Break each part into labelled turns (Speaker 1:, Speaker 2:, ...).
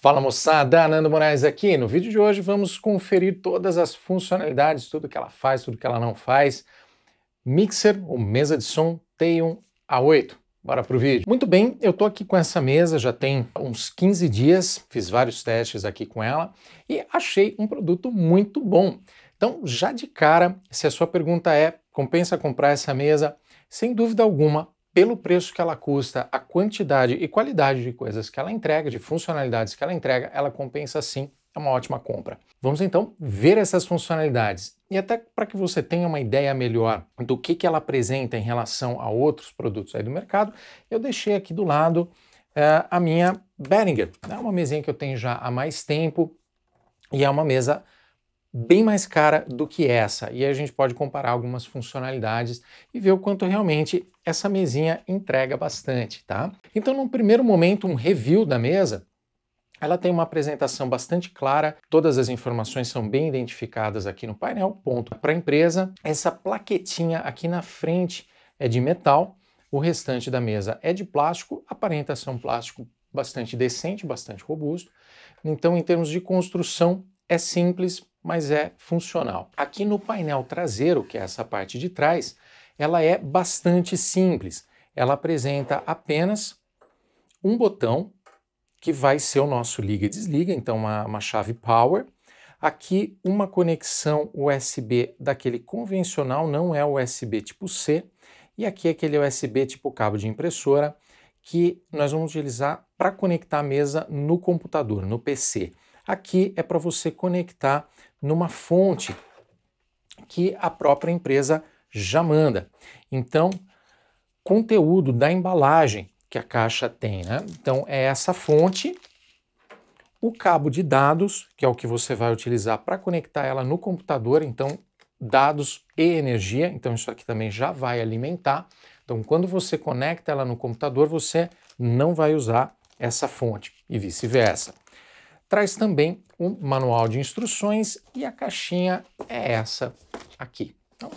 Speaker 1: Fala moçada, Nando Moraes aqui. No vídeo de hoje vamos conferir todas as funcionalidades, tudo que ela faz, tudo que ela não faz. Mixer ou mesa de som T1 A8. Bora pro vídeo. Muito bem, eu tô aqui com essa mesa já tem uns 15 dias, fiz vários testes aqui com ela e achei um produto muito bom. Então, já de cara, se a sua pergunta é compensa comprar essa mesa, sem dúvida alguma pelo preço que ela custa, a quantidade e qualidade de coisas que ela entrega, de funcionalidades que ela entrega, ela compensa sim, é uma ótima compra. Vamos então ver essas funcionalidades e até para que você tenha uma ideia melhor do que, que ela apresenta em relação a outros produtos aí do mercado, eu deixei aqui do lado é, a minha Behringer. É uma mesinha que eu tenho já há mais tempo e é uma mesa bem mais cara do que essa. E a gente pode comparar algumas funcionalidades e ver o quanto realmente essa mesinha entrega bastante, tá? Então, no primeiro momento, um review da mesa, ela tem uma apresentação bastante clara, todas as informações são bem identificadas aqui no painel, ponto. Para a empresa, essa plaquetinha aqui na frente é de metal, o restante da mesa é de plástico, aparenta ser um plástico bastante decente, bastante robusto. Então, em termos de construção, é simples, mas é funcional. Aqui no painel traseiro, que é essa parte de trás, ela é bastante simples. Ela apresenta apenas um botão que vai ser o nosso liga e desliga, então uma, uma chave power. Aqui uma conexão USB daquele convencional, não é USB tipo C, e aqui é aquele USB tipo cabo de impressora que nós vamos utilizar para conectar a mesa no computador, no PC. Aqui é para você conectar numa fonte que a própria empresa já manda. Então, conteúdo da embalagem que a caixa tem, né? Então, é essa fonte, o cabo de dados, que é o que você vai utilizar para conectar ela no computador, então dados e energia, então isso aqui também já vai alimentar. Então, quando você conecta ela no computador, você não vai usar essa fonte e vice-versa traz também um manual de instruções e a caixinha é essa aqui. Então,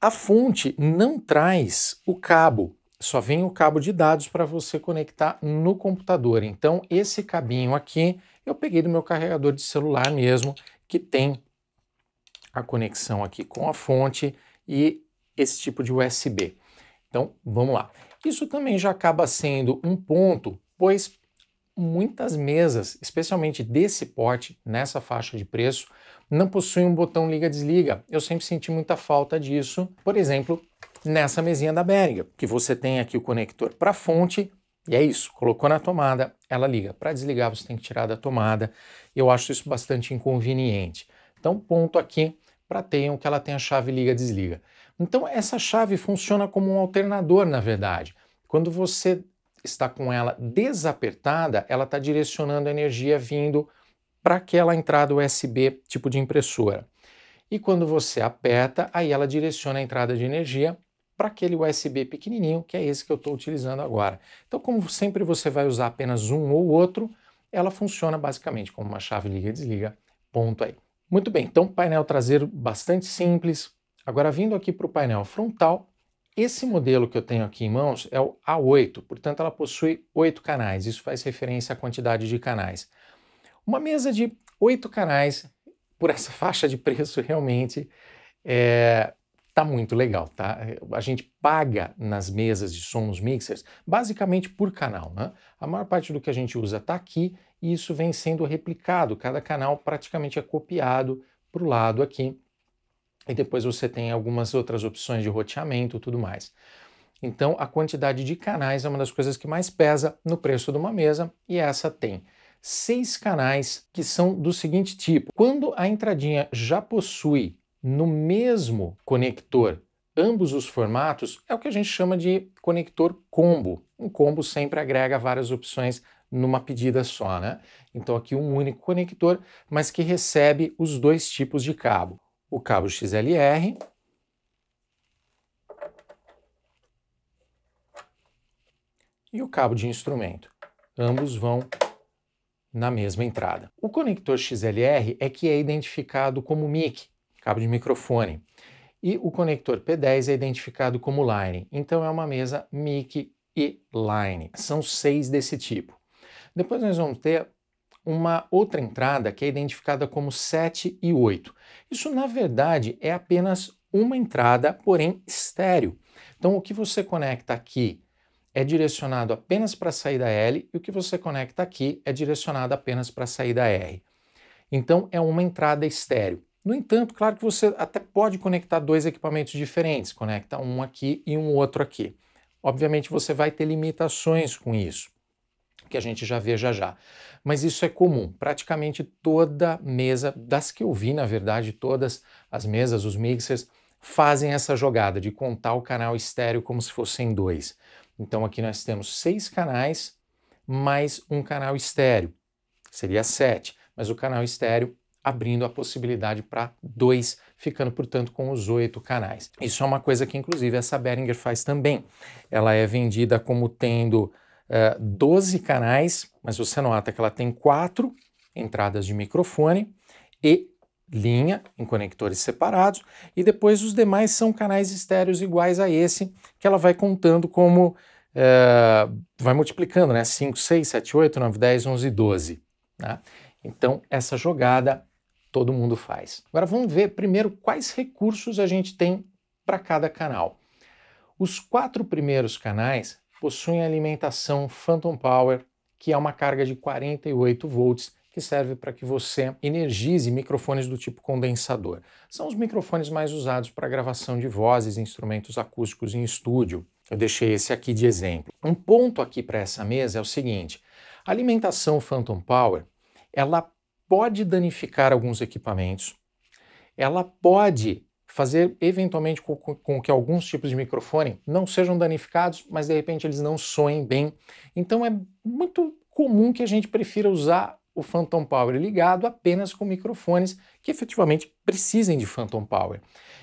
Speaker 1: a fonte não traz o cabo, só vem o cabo de dados para você conectar no computador. Então, esse cabinho aqui eu peguei do meu carregador de celular mesmo, que tem a conexão aqui com a fonte e esse tipo de USB. Então, vamos lá. Isso também já acaba sendo um ponto, pois muitas mesas, especialmente desse porte, nessa faixa de preço, não possuem um botão liga-desliga. Eu sempre senti muita falta disso, por exemplo, nessa mesinha da Behringer, que você tem aqui o conector para fonte e é isso, colocou na tomada, ela liga. Para desligar, você tem que tirar da tomada. Eu acho isso bastante inconveniente. Então, ponto aqui para tenham que ela tem a chave liga-desliga. Então, essa chave funciona como um alternador, na verdade. Quando você está com ela desapertada, ela está direcionando a energia vindo para aquela entrada USB tipo de impressora. E quando você aperta, aí ela direciona a entrada de energia para aquele USB pequenininho, que é esse que eu estou utilizando agora. Então, como sempre você vai usar apenas um ou outro, ela funciona basicamente como uma chave liga-desliga, ponto aí. Muito bem, então painel traseiro bastante simples. Agora vindo aqui para o painel frontal, esse modelo que eu tenho aqui em mãos é o A8, portanto ela possui oito canais, isso faz referência à quantidade de canais. Uma mesa de oito canais, por essa faixa de preço, realmente é, tá muito legal, tá? A gente paga nas mesas de som nos mixers basicamente por canal, né? A maior parte do que a gente usa tá aqui e isso vem sendo replicado, cada canal praticamente é copiado para o lado aqui e depois você tem algumas outras opções de roteamento e tudo mais. Então, a quantidade de canais é uma das coisas que mais pesa no preço de uma mesa, e essa tem seis canais que são do seguinte tipo: quando a entradinha já possui no mesmo conector ambos os formatos, é o que a gente chama de conector combo. Um combo sempre agrega várias opções numa pedida só, né? Então aqui um único conector, mas que recebe os dois tipos de cabo o cabo XLR. E o cabo de instrumento. Ambos vão na mesma entrada. O conector XLR é que é identificado como mic, cabo de microfone, e o conector P10 é identificado como line. Então é uma mesa mic e line. São seis desse tipo. Depois nós vamos ter uma outra entrada que é identificada como 7 e 8. Isso, na verdade, é apenas uma entrada, porém estéreo. Então, o que você conecta aqui é direcionado apenas para a saída L e o que você conecta aqui é direcionado apenas para a saída R. Então, é uma entrada estéreo. No entanto, claro que você até pode conectar dois equipamentos diferentes, conecta um aqui e um outro aqui. Obviamente, você vai ter limitações com isso, que a gente já vê já já mas isso é comum. Praticamente toda mesa, das que eu vi, na verdade, todas as mesas, os mixers, fazem essa jogada de contar o canal estéreo como se fossem dois. Então aqui nós temos seis canais mais um canal estéreo, seria sete, mas o canal estéreo abrindo a possibilidade para dois, ficando portanto com os oito canais. Isso é uma coisa que inclusive essa Behringer faz também. Ela é vendida como tendo 12 é, canais, mas você nota que ela tem quatro entradas de microfone e linha em conectores separados e depois os demais são canais estéreos iguais a esse que ela vai contando como uh, vai multiplicando, né? 5, 6, 7, 8, 9, 10, 11, 12. Né? Então essa jogada todo mundo faz. Agora vamos ver primeiro quais recursos a gente tem para cada canal. Os quatro primeiros canais possuem alimentação Phantom Power, que é uma carga de 48 volts que serve para que você energize microfones do tipo condensador. São os microfones mais usados para gravação de vozes e instrumentos acústicos em estúdio. Eu deixei esse aqui de exemplo. Um ponto aqui para essa mesa é o seguinte: a alimentação Phantom Power, ela pode danificar alguns equipamentos. Ela pode fazer eventualmente com, com, que alguns tipos de microfone não sejam danificados, mas de repente eles não soem bem. Então é muito comum que a gente prefira usar o Phantom Power ligado apenas com microfones que efetivamente precisem de Phantom Power.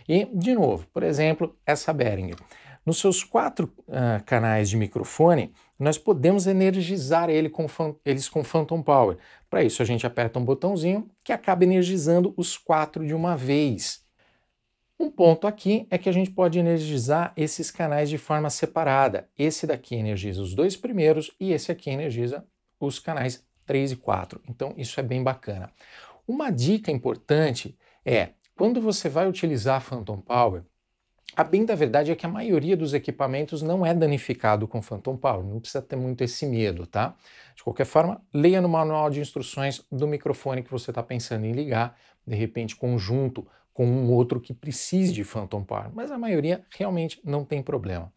Speaker 1: E, de novo, por exemplo, essa Behringer. Nos seus quatro uh, canais de microfone, nós podemos energizar ele com eles com Phantom Power. Para isso, a gente aperta um botãozinho que acaba energizando os quatro de uma vez. Um ponto aqui é que a gente pode energizar esses canais de forma separada. Esse daqui energiza os dois primeiros e esse aqui energiza os canais 3 e 4. Então isso é bem bacana. Uma dica importante é, quando você vai utilizar Phantom Power, a bem da verdade é que a maioria dos equipamentos não é danificado com Phantom Power, não precisa ter muito esse medo, tá? De qualquer forma, leia no manual de instruções do microfone que você está pensando em ligar, de repente conjunto com um outro que precise de phantom power, mas a maioria realmente não tem problema.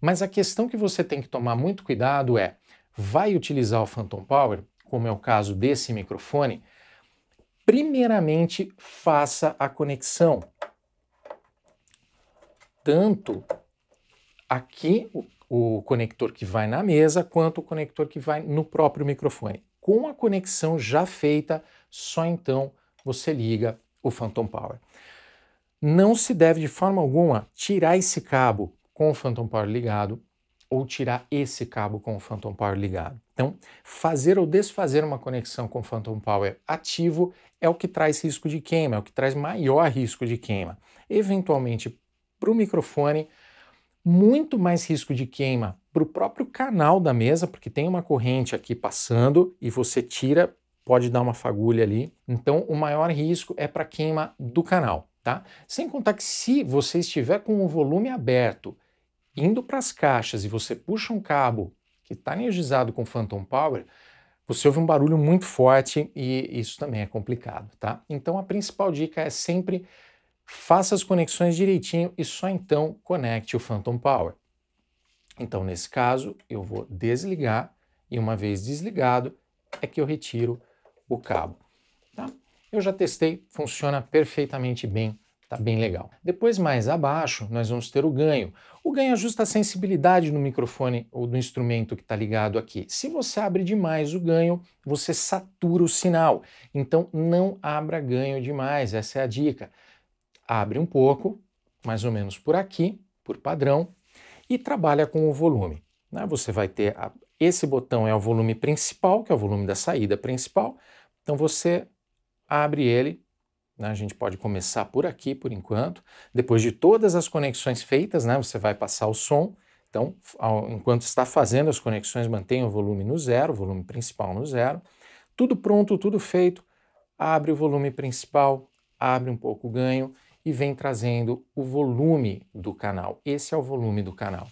Speaker 1: Mas a questão que você tem que tomar muito cuidado é: vai utilizar o phantom power, como é o caso desse microfone? Primeiramente, faça a conexão. Tanto aqui o, o conector que vai na mesa, quanto o conector que vai no próprio microfone. Com a conexão já feita, só então você liga o Phantom Power. Não se deve de forma alguma tirar esse cabo com o Phantom Power ligado ou tirar esse cabo com o Phantom Power ligado. Então, fazer ou desfazer uma conexão com o Phantom Power ativo é o que traz risco de queima, é o que traz maior risco de queima. Eventualmente, para o microfone, muito mais risco de queima para o próprio canal da mesa, porque tem uma corrente aqui passando e você tira pode dar uma fagulha ali. Então, o maior risco é para queima do canal, tá? Sem contar que se você estiver com o volume aberto, indo para as caixas e você puxa um cabo que está energizado com Phantom Power, você ouve um barulho muito forte e isso também é complicado, tá? Então, a principal dica é sempre faça as conexões direitinho e só então conecte o Phantom Power. Então, nesse caso, eu vou desligar e uma vez desligado, é que eu retiro o cabo. Tá? Eu já testei, funciona perfeitamente bem, tá bem legal. Depois, mais abaixo, nós vamos ter o ganho. O ganho ajusta a sensibilidade no microfone ou do instrumento que está ligado aqui. Se você abre demais o ganho, você satura o sinal. Então, não abra ganho demais, essa é a dica. Abre um pouco, mais ou menos por aqui, por padrão, e trabalha com o volume. Né? Você vai ter a, esse botão é o volume principal, que é o volume da saída principal. Então você abre ele, né? a gente pode começar por aqui por enquanto. Depois de todas as conexões feitas, né? você vai passar o som. Então, ao, enquanto está fazendo as conexões, mantenha o volume no zero, o volume principal no zero. Tudo pronto, tudo feito, abre o volume principal, abre um pouco o ganho e vem trazendo o volume do canal. Esse é o volume do canal.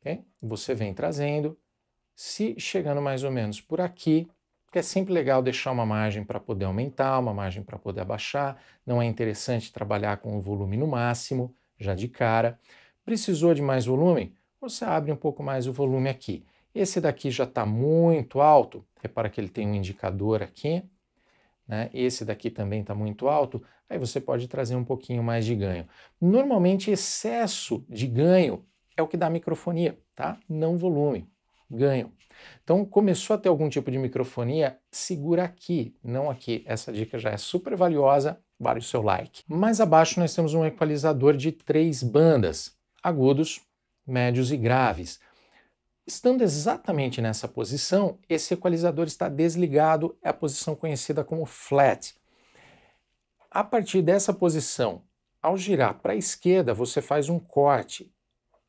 Speaker 1: Okay? Você vem trazendo, se chegando mais ou menos por aqui, porque é sempre legal deixar uma margem para poder aumentar, uma margem para poder abaixar, não é interessante trabalhar com o volume no máximo, já de cara. Precisou de mais volume? Você abre um pouco mais o volume aqui. Esse daqui já está muito alto, repara que ele tem um indicador aqui, né? esse daqui também está muito alto, aí você pode trazer um pouquinho mais de ganho. Normalmente, excesso de ganho é o que dá microfonia, tá? Não volume ganham. Então, começou a ter algum tipo de microfonia, segura aqui, não aqui. Essa dica já é super valiosa, vale o seu like. Mais abaixo nós temos um equalizador de três bandas, agudos, médios e graves. Estando exatamente nessa posição, esse equalizador está desligado, é a posição conhecida como flat. A partir dessa posição, ao girar para a esquerda, você faz um corte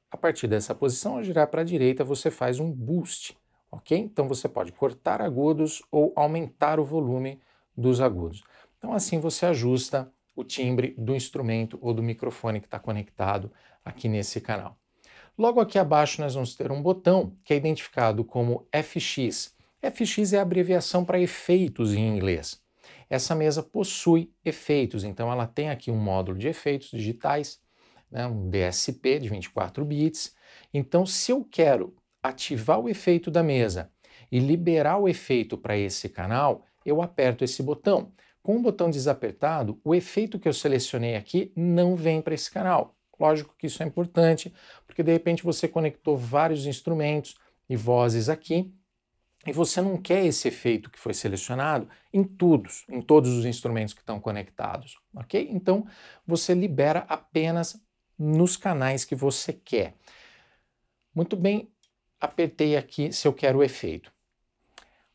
Speaker 1: a partir dessa posição, ao girar para a direita, você faz um boost, ok? Então você pode cortar agudos ou aumentar o volume dos agudos. Então assim você ajusta o timbre do instrumento ou do microfone que está conectado aqui nesse canal. Logo aqui abaixo nós vamos ter um botão que é identificado como FX. FX é a abreviação para efeitos em inglês. Essa mesa possui efeitos, então ela tem aqui um módulo de efeitos digitais né, um DSP de 24 bits. Então, se eu quero ativar o efeito da mesa e liberar o efeito para esse canal, eu aperto esse botão. Com o botão desapertado, o efeito que eu selecionei aqui não vem para esse canal. Lógico que isso é importante, porque de repente você conectou vários instrumentos e vozes aqui, e você não quer esse efeito que foi selecionado em todos, em todos os instrumentos que estão conectados, ok? Então você libera apenas nos canais que você quer. Muito bem, apertei aqui se eu quero o efeito.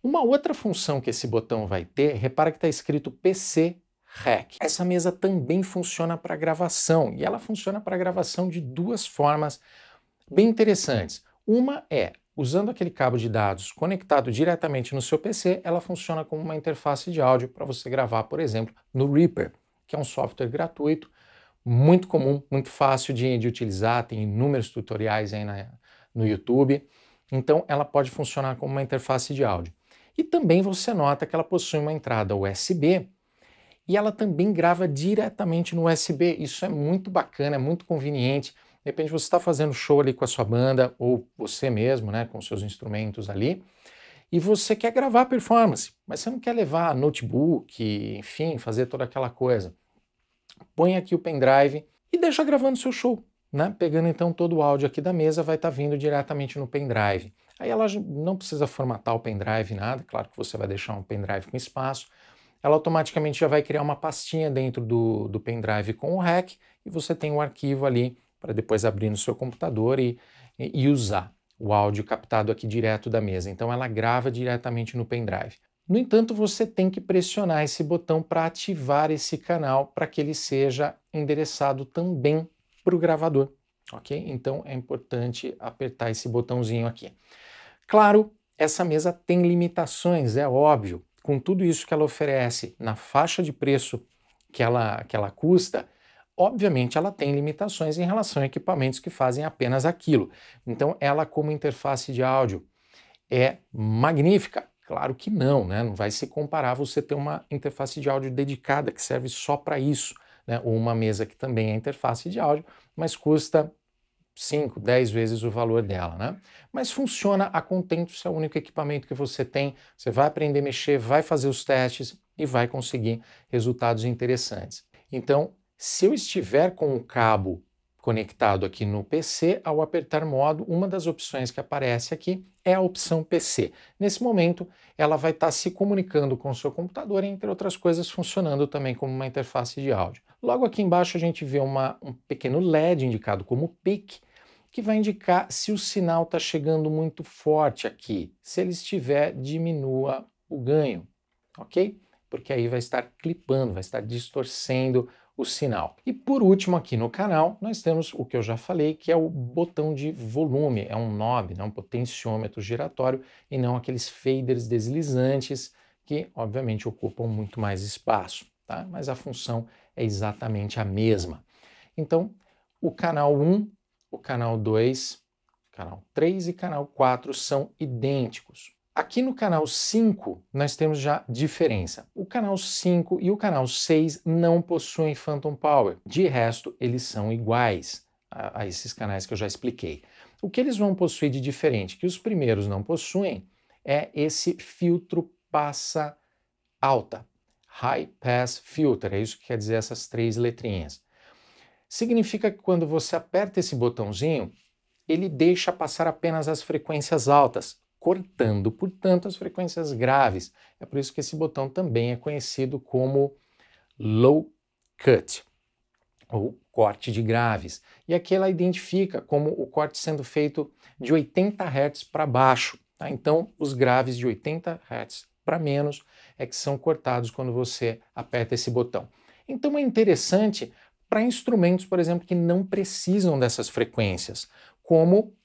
Speaker 1: Uma outra função que esse botão vai ter, repara que está escrito PC Rec. Essa mesa também funciona para gravação e ela funciona para gravação de duas formas bem interessantes. Uma é usando aquele cabo de dados conectado diretamente no seu PC, ela funciona como uma interface de áudio para você gravar, por exemplo, no Reaper, que é um software gratuito muito comum, muito fácil de, de utilizar, tem inúmeros tutoriais aí na, no YouTube. Então, ela pode funcionar como uma interface de áudio. E também você nota que ela possui uma entrada USB e ela também grava diretamente no USB. Isso é muito bacana, é muito conveniente. De repente você está fazendo show ali com a sua banda ou você mesmo, né, com seus instrumentos ali, e você quer gravar a performance, mas você não quer levar notebook, enfim, fazer toda aquela coisa põe aqui o pendrive e deixa gravando seu show. Né? Pegando então todo o áudio aqui da mesa, vai estar tá vindo diretamente no pendrive. Aí ela não precisa formatar o pendrive, nada, claro que você vai deixar um pendrive com espaço. Ela automaticamente já vai criar uma pastinha dentro do, do pendrive com o REC e você tem o um arquivo ali para depois abrir no seu computador e, e, e usar o áudio captado aqui direto da mesa. Então ela grava diretamente no pendrive. No entanto, você tem que pressionar esse botão para ativar esse canal para que ele seja endereçado também para o gravador, ok? Então é importante apertar esse botãozinho aqui. Claro, essa mesa tem limitações, é óbvio. Com tudo isso que ela oferece na faixa de preço que ela, que ela custa, obviamente ela tem limitações em relação a equipamentos que fazem apenas aquilo. Então, ela, como interface de áudio, é magnífica. Claro que não, né? Não vai se comparar você ter uma interface de áudio dedicada que serve só para isso, né? Ou uma mesa que também é interface de áudio, mas custa 5, 10 vezes o valor dela, né? Mas funciona a contento se é o único equipamento que você tem. Você vai aprender a mexer, vai fazer os testes e vai conseguir resultados interessantes. Então, se eu estiver com o cabo conectado aqui no PC, ao apertar modo, uma das opções que aparece aqui é a opção PC. Nesse momento, ela vai estar tá se comunicando com o seu computador, entre outras coisas, funcionando também como uma interface de áudio. Logo aqui embaixo, a gente vê uma, um pequeno LED indicado como PIC, que vai indicar se o sinal está chegando muito forte aqui. Se ele estiver, diminua o ganho, ok? Porque aí vai estar clipando, vai estar distorcendo o sinal. E por último aqui no canal, nós temos o que eu já falei, que é o botão de volume, é um knob, né? um potenciômetro giratório e não aqueles faders deslizantes que obviamente ocupam muito mais espaço, tá? mas a função é exatamente a mesma. Então, o canal 1, o canal 2, canal 3 e canal 4 são idênticos. Aqui no canal 5, nós temos já diferença. O canal 5 e o canal 6 não possuem Phantom Power. De resto, eles são iguais a, a, esses canais que eu já expliquei. O que eles vão possuir de diferente, que os primeiros não possuem, é esse filtro passa alta. High Pass Filter, é isso que quer dizer essas três letrinhas. Significa que quando você aperta esse botãozinho, ele deixa passar apenas as frequências altas, cortando, portanto, as frequências graves. É por isso que esse botão também é conhecido como low cut, ou corte de graves. E aqui ela identifica como o corte sendo feito de 80 Hz para baixo. Tá? Então, os graves de 80 Hz para menos é que são cortados quando você aperta esse botão. Então, é interessante para instrumentos, por exemplo, que não precisam dessas frequências, como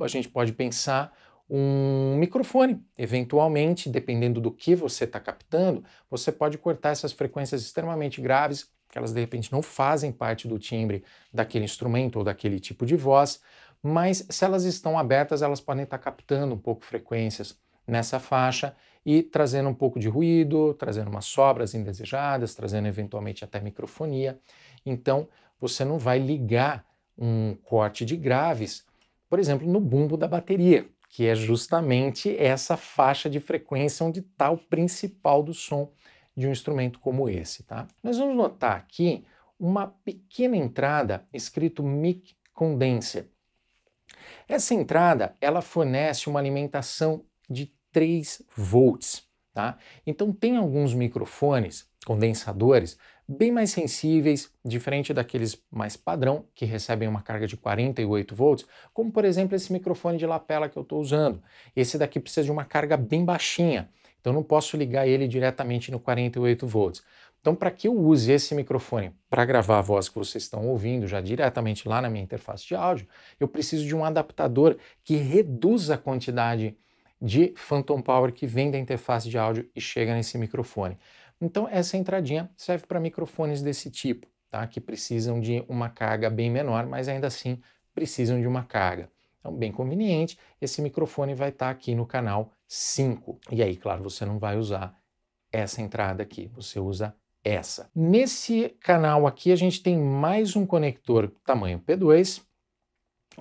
Speaker 1: a gente pode pensar um microfone. Eventualmente, dependendo do que você está captando, você pode cortar essas frequências extremamente graves, que elas de repente não fazem parte do timbre daquele instrumento ou daquele tipo de voz, mas se elas estão abertas, elas podem estar tá captando um pouco frequências nessa faixa e trazendo um pouco de ruído, trazendo umas sobras indesejadas, trazendo eventualmente até microfonia. Então, você não vai ligar um corte de graves, por exemplo, no bumbo da bateria que é justamente essa faixa de frequência onde está o principal do som de um instrumento como esse. Tá? Nós vamos notar aqui uma pequena entrada escrito mic condenser. Essa entrada ela fornece uma alimentação de 3 volts. Tá? Então tem alguns microfones condensadores bem mais sensíveis, diferente daqueles mais padrão, que recebem uma carga de 48 volts, como por exemplo esse microfone de lapela que eu estou usando. Esse daqui precisa de uma carga bem baixinha, então não posso ligar ele diretamente no 48 volts. Então, para que eu use esse microfone para gravar a voz que vocês estão ouvindo já diretamente lá na minha interface de áudio, eu preciso de um adaptador que reduza a quantidade de phantom power que vem da interface de áudio e chega nesse microfone. Então essa entradinha serve para microfones desse tipo, tá? que precisam de uma carga bem menor, mas ainda assim precisam de uma carga. Então, bem conveniente, esse microfone vai estar tá aqui no canal 5. E aí, claro, você não vai usar essa entrada aqui, você usa essa. Nesse canal aqui, a gente tem mais um conector tamanho P2,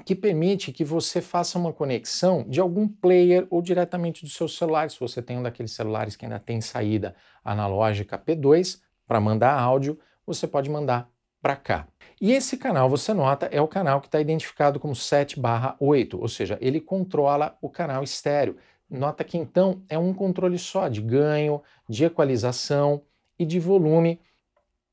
Speaker 1: que permite que você faça uma conexão de algum player ou diretamente do seu celular, se você tem um daqueles celulares que ainda tem saída analógica P2 para mandar áudio, você pode mandar para cá. E esse canal, você nota, é o canal que está identificado como 7/8, ou seja, ele controla o canal estéreo. Nota que então é um controle só de ganho, de equalização e de volume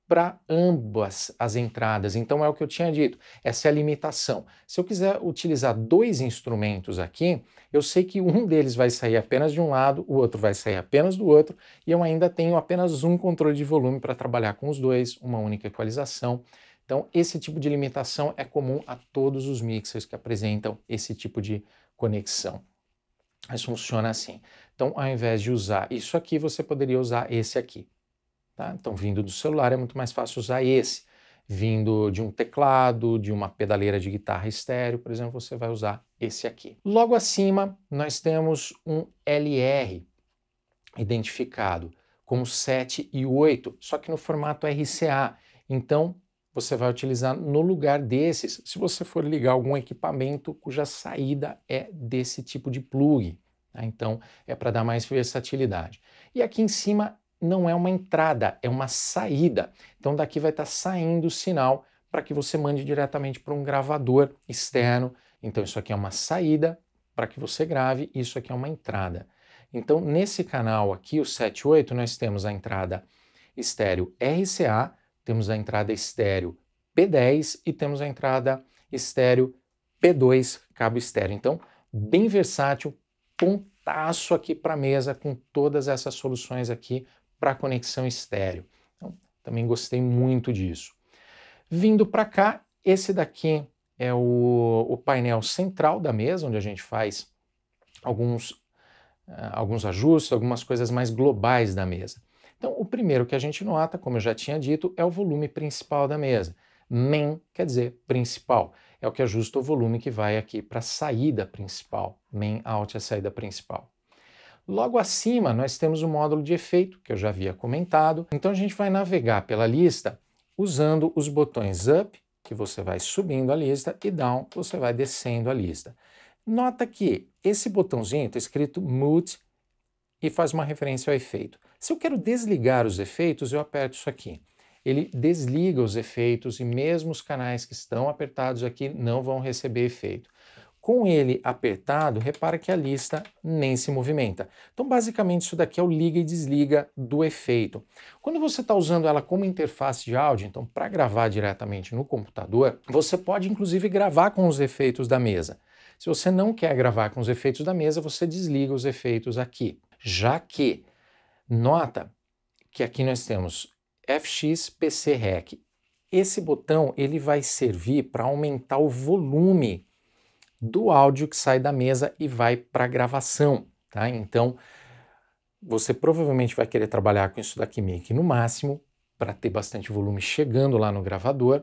Speaker 1: para ambas as entradas. Então é o que eu tinha dito, essa é a limitação. Se eu quiser utilizar dois instrumentos aqui, eu sei que um deles vai sair apenas de um lado, o outro vai sair apenas do outro, e eu ainda tenho apenas um controle de volume para trabalhar com os dois, uma única equalização. Então esse tipo de limitação é comum a todos os mixers que apresentam esse tipo de conexão. Mas funciona assim. Então, ao invés de usar isso aqui, você poderia usar esse aqui. Tá? Então, vindo do celular é muito mais fácil usar esse. Vindo de um teclado, de uma pedaleira de guitarra estéreo, por exemplo, você vai usar esse aqui. Logo acima, nós temos um LR identificado como 7 e 8, só que no formato RCA. Então, você vai utilizar no lugar desses, se você for ligar algum equipamento cuja saída é desse tipo de plug. Tá? Então, é para dar mais versatilidade. E aqui em cima não é uma entrada, é uma saída. Então daqui vai estar tá saindo o sinal para que você mande diretamente para um gravador externo. Então isso aqui é uma saída para que você grave, isso aqui é uma entrada. Então nesse canal aqui, o 78, nós temos a entrada estéreo RCA, temos a entrada estéreo P10 e temos a entrada estéreo P2, cabo estéreo. Então, bem versátil, pontaço aqui para a mesa com todas essas soluções aqui para conexão estéreo. Então, também gostei muito disso. Vindo para cá, esse daqui é o, o, painel central da mesa, onde a gente faz alguns, uh, alguns ajustes, algumas coisas mais globais da mesa. Então, o primeiro que a gente nota, como eu já tinha dito, é o volume principal da mesa. Main quer dizer principal. É o que ajusta o volume que vai aqui para a saída principal. Main out é a saída principal. Logo acima, nós temos o módulo de efeito, que eu já havia comentado. Então, a gente vai navegar pela lista usando os botões Up, que você vai subindo a lista, e Down, você vai descendo a lista. Nota que esse botãozinho está escrito Mute e faz uma referência ao efeito. Se eu quero desligar os efeitos, eu aperto isso aqui. Ele desliga os efeitos e mesmo os canais que estão apertados aqui não vão receber efeito. Com ele apertado, repara que a lista nem se movimenta. Então, basicamente, isso daqui é o liga e desliga do efeito. Quando você está usando ela como interface de áudio, então para gravar diretamente no computador, você pode inclusive gravar com os efeitos da mesa. Se você não quer gravar com os efeitos da mesa, você desliga os efeitos aqui. Já que, nota que aqui nós temos FX PC Rec. Esse botão ele vai servir para aumentar o volume do áudio que sai da mesa e vai para a gravação, tá? Então, você provavelmente vai querer trabalhar com isso daqui meio que no máximo, para ter bastante volume chegando lá no gravador,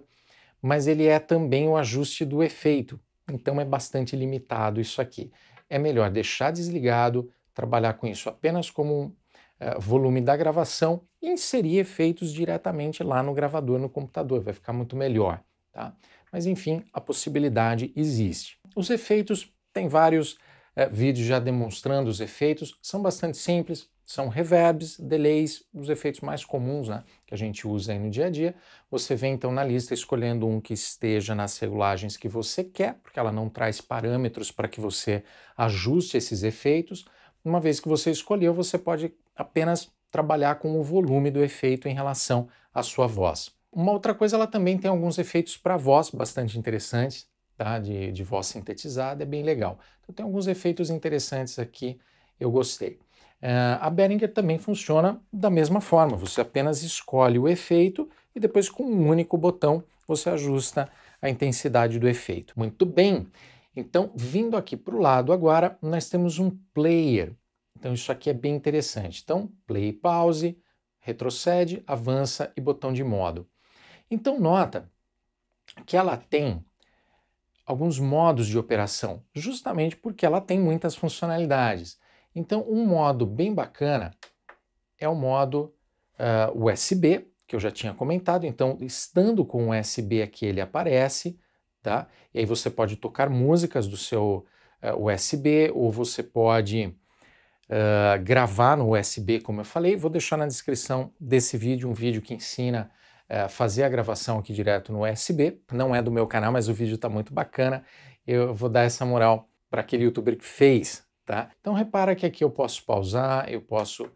Speaker 1: mas ele é também o ajuste do efeito, então é bastante limitado isso aqui. É melhor deixar desligado, trabalhar com isso apenas como um eh, volume da gravação e inserir efeitos diretamente lá no gravador, no computador, vai ficar muito melhor, tá? Mas enfim, a possibilidade existe. Os efeitos, tem vários é, vídeos já demonstrando os efeitos, são bastante simples, são reverbs, delays, os efeitos mais comuns né, que a gente usa no dia a dia. Você vem então na lista escolhendo um que esteja nas regulagens que você quer, porque ela não traz parâmetros para que você ajuste esses efeitos. Uma vez que você escolheu, você pode apenas trabalhar com o volume do efeito em relação à sua voz. Uma outra coisa, ela também tem alguns efeitos para voz bastante interessantes tá? de, de voz sintetizada, é bem legal. Então tem alguns efeitos interessantes aqui, eu gostei. Uh, a Behringer também funciona da mesma forma, você apenas escolhe o efeito e depois com um único botão você ajusta a intensidade do efeito. Muito bem, então vindo aqui para o lado agora, nós temos um player. Então isso aqui é bem interessante. Então play e pause, retrocede, avança e botão de modo. Então nota que ela tem alguns modos de operação, justamente porque ela tem muitas funcionalidades. Então, um modo bem bacana é o modo uh, ah, USB, que eu já tinha comentado. Então, estando com o USB aqui, ele aparece, tá? E aí você pode tocar músicas do seu uh, ah, USB, ou você pode uh, gravar no USB, como eu falei. Vou deixar na descrição desse vídeo um vídeo que ensina eh, fazer a gravação aqui direto no USB. Não é do meu canal, mas o vídeo está muito bacana. Eu vou dar essa moral para aquele youtuber que fez, tá? Então repara que aqui eu posso pausar, eu posso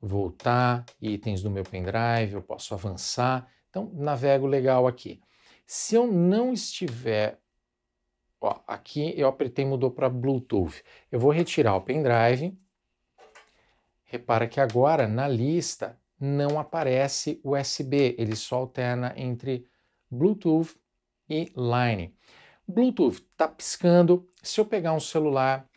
Speaker 1: voltar, itens do meu pendrive, eu posso avançar. Então navego legal aqui. Se eu não estiver Ó, aqui eu apertei e mudou para Bluetooth. Eu vou retirar o pendrive. Repara que agora na lista não aparece USB, ele só alterna entre Bluetooth e Line. Bluetooth está piscando, se eu pegar um celular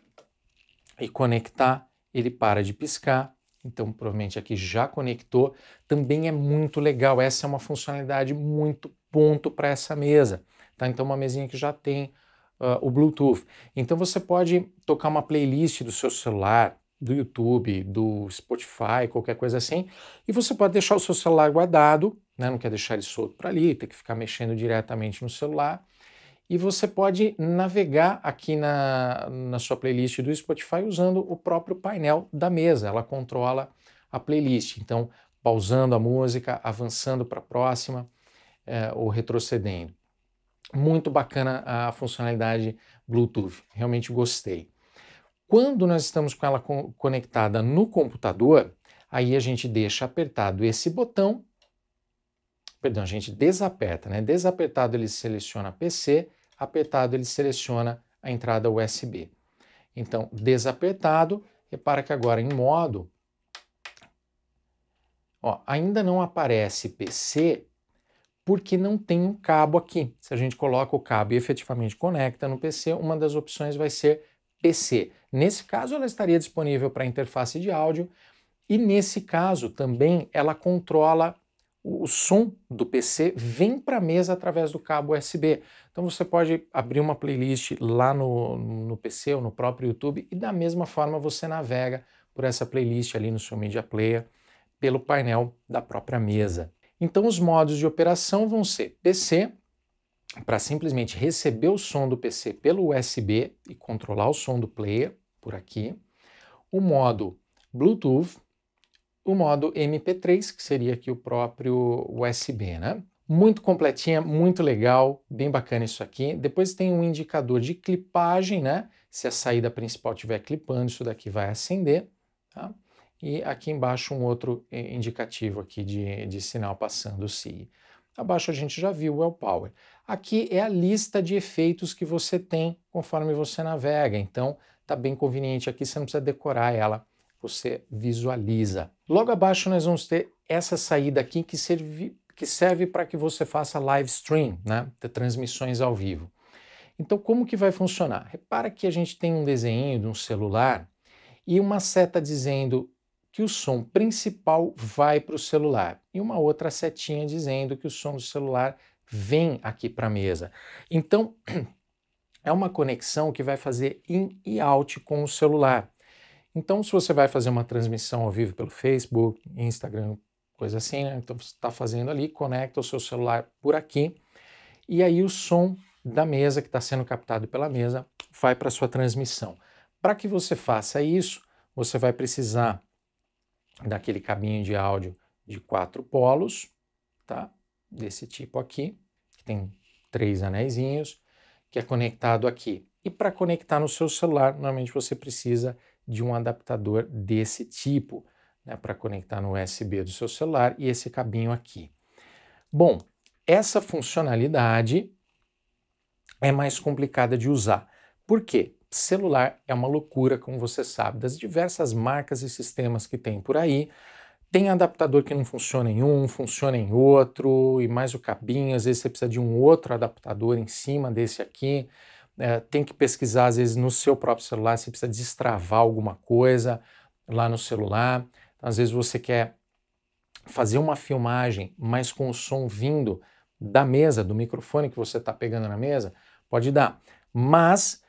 Speaker 1: e conectar, ele para de piscar, então provavelmente aqui já conectou. Também é muito legal, essa é uma funcionalidade muito ponto para essa mesa. Tá? Então uma mesinha que já tem uh, o Bluetooth. Então você pode tocar uma playlist do seu celular, do YouTube, do Spotify, qualquer coisa assim. E você pode deixar o seu celular guardado, né? não quer deixar ele solto para ali, tem que ficar mexendo diretamente no celular. E você pode navegar aqui na, na sua playlist do Spotify usando o próprio painel da mesa. Ela controla a playlist. Então, pausando a música, avançando para a próxima é, ou retrocedendo. Muito bacana a funcionalidade Bluetooth. Realmente gostei. Quando nós estamos com ela co conectada no computador, aí a gente deixa apertado esse botão, perdão, a gente desaperta, né? Desapertado ele seleciona PC, apertado ele seleciona a entrada USB. Então, desapertado, repara que agora em modo, ó, ainda não aparece PC porque não tem um cabo aqui. Se a gente coloca o cabo e efetivamente conecta no PC, uma das opções vai ser PC. Nesse caso, ela estaria disponível para interface de áudio e, nesse caso, também ela controla o som do PC vem para a mesa através do cabo USB. Então você pode abrir uma playlist lá no, no PC ou no próprio YouTube e da mesma forma você navega por essa playlist ali no seu Media Player pelo painel da própria mesa. Então os modos de operação vão ser PC, para simplesmente receber o som do PC pelo USB e controlar o som do player por aqui, o modo Bluetooth, o modo MP3, que seria aqui o próprio USB, né? Muito completinha, muito legal, bem bacana isso aqui. Depois tem um indicador de clipagem, né? Se a saída principal estiver clipando, isso daqui vai acender, tá? E aqui embaixo um outro eh, indicativo aqui de, de sinal passando o Abaixo a gente já viu o Well Power. Aqui é a lista de efeitos que você tem conforme você navega, então está bem conveniente aqui, você não precisa decorar ela, você visualiza. Logo abaixo nós vamos ter essa saída aqui que serve, que serve para que você faça live stream, né? transmissões ao vivo. Então como que vai funcionar? Repara que a gente tem um desenho de um celular e uma seta dizendo que o som principal vai para o celular e uma outra setinha dizendo que o som do celular vem aqui para a mesa. Então, é uma conexão que vai fazer in e out com o celular. Então, se você vai fazer uma transmissão ao vivo pelo Facebook, Instagram, coisa assim, né? então você está fazendo ali, conecta o seu celular por aqui e aí o som da mesa que está sendo captado pela mesa vai para sua transmissão. Para que você faça isso, você vai precisar daquele cabinho de áudio de quatro polos, tá? Desse tipo aqui, que tem três anéisinhos, que é conectado aqui. E para conectar no seu celular, normalmente você precisa de um adaptador desse tipo, né, para conectar no USB do seu celular e esse cabinho aqui. Bom, essa funcionalidade é mais complicada de usar. Por quê? celular é uma loucura, como você sabe, das diversas marcas e sistemas que tem por aí. Tem adaptador que não funciona em um, funciona em outro, e mais o cabinho, às vezes você precisa de um outro adaptador em cima desse aqui. É, tem que pesquisar, às vezes, no seu próprio celular, se precisa destravar alguma coisa lá no celular. Às vezes você quer fazer uma filmagem, mas com o som vindo da mesa, do microfone que você está pegando na mesa, pode dar. Mas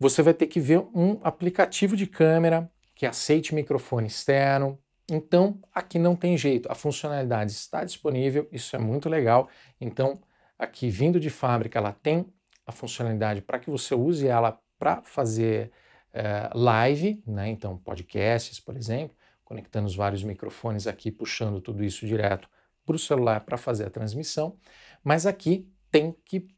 Speaker 1: você vai ter que ver um aplicativo de câmera que aceite microfone externo. Então, aqui não tem jeito, a funcionalidade está disponível, isso é muito legal. Então, aqui vindo de fábrica, ela tem a funcionalidade para que você use ela para fazer uh, live, né? então podcasts, por exemplo, conectando os vários microfones aqui, puxando tudo isso direto para o celular para fazer a transmissão. Mas aqui tem que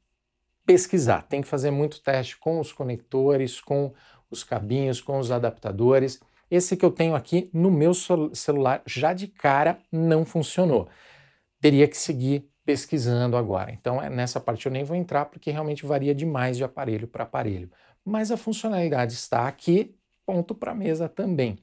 Speaker 1: pesquisar, tem que fazer muito teste com os conectores, com os cabinhos, com os adaptadores. Esse que eu tenho aqui no meu celular já de cara não funcionou. Teria que seguir pesquisando agora. Então, é, nessa parte eu nem vou entrar porque realmente varia demais de aparelho para aparelho. Mas a funcionalidade está aqui, ponto para a mesa também.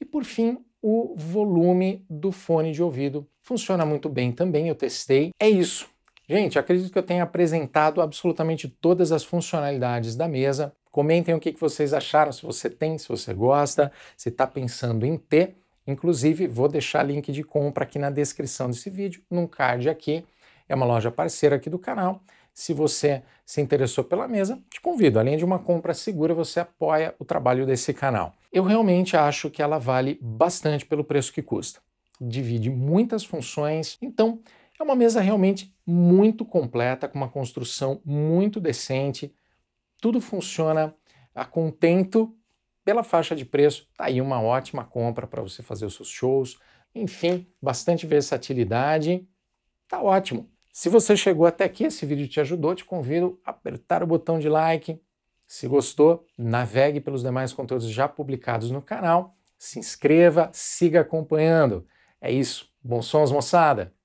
Speaker 1: E por fim, o volume do fone de ouvido funciona muito bem também, eu testei. É isso. Gente, acredito que eu tenha apresentado absolutamente todas as funcionalidades da mesa. Comentem o que vocês acharam, se você tem, se você gosta, se está pensando em ter. Inclusive, vou deixar link de compra aqui na descrição desse vídeo, num card aqui. É uma loja parceira aqui do canal. Se você se interessou pela mesa, te convido. Além de uma compra segura, você apoia o trabalho desse canal. Eu realmente acho que ela vale bastante pelo preço que custa. Divide muitas funções, então é uma mesa realmente muito completa, com uma construção muito decente. Tudo funciona a contento pela faixa de preço. está aí uma ótima compra para você fazer os seus shows. Enfim, bastante versatilidade. está ótimo. Se você chegou até aqui, esse vídeo te ajudou, te convido a apertar o botão de like. Se gostou, navegue pelos demais conteúdos já publicados no canal. Se inscreva, siga acompanhando. É isso. Bons sons, moçada!